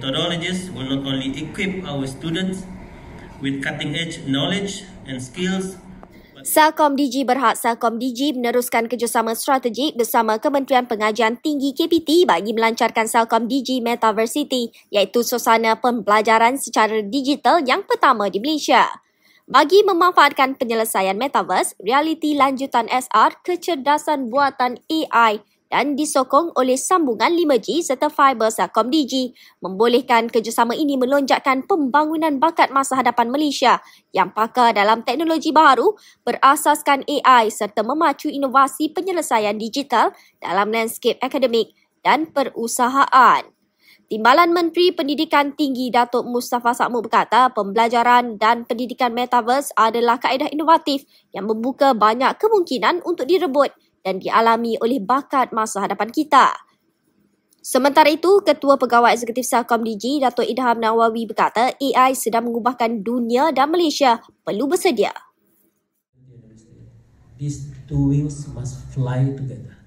methodologies will not only equip our students with cutting edge knowledge and skills Salcom DG berhad Salcom DG meneruskan kerjasama strategik bersama Kementerian Pengajian Tinggi KPT bagi melancarkan Salcom DG Metaverse City iaitu suasana pembelajaran secara digital yang pertama di Malaysia. Bagi memanfaatkan penyelesaian Metaverse, realiti lanjutan SR, kecerdasan buatan AI dan disokong oleh sambungan 5G serta fiber Satcom Digi membolehkan kerjasama ini melonjakkan pembangunan bakat masa hadapan Malaysia yang pakar dalam teknologi baru berasaskan AI serta memacu inovasi penyelesaian digital dalam landscape akademik dan perusahaan. Timbalan Menteri Pendidikan Tinggi Datuk Mustafa Sakmuk berkata pembelajaran dan pendidikan metaverse adalah kaedah inovatif yang membuka banyak kemungkinan untuk direbut dan dialami oleh bakat masa hadapan kita. Sementara itu, Ketua Pegawai Eksekutif Selcom DG, Dato' Idham Nawawi berkata AI sedang mengubahkan dunia dan Malaysia perlu bersedia. These two wings must fly together.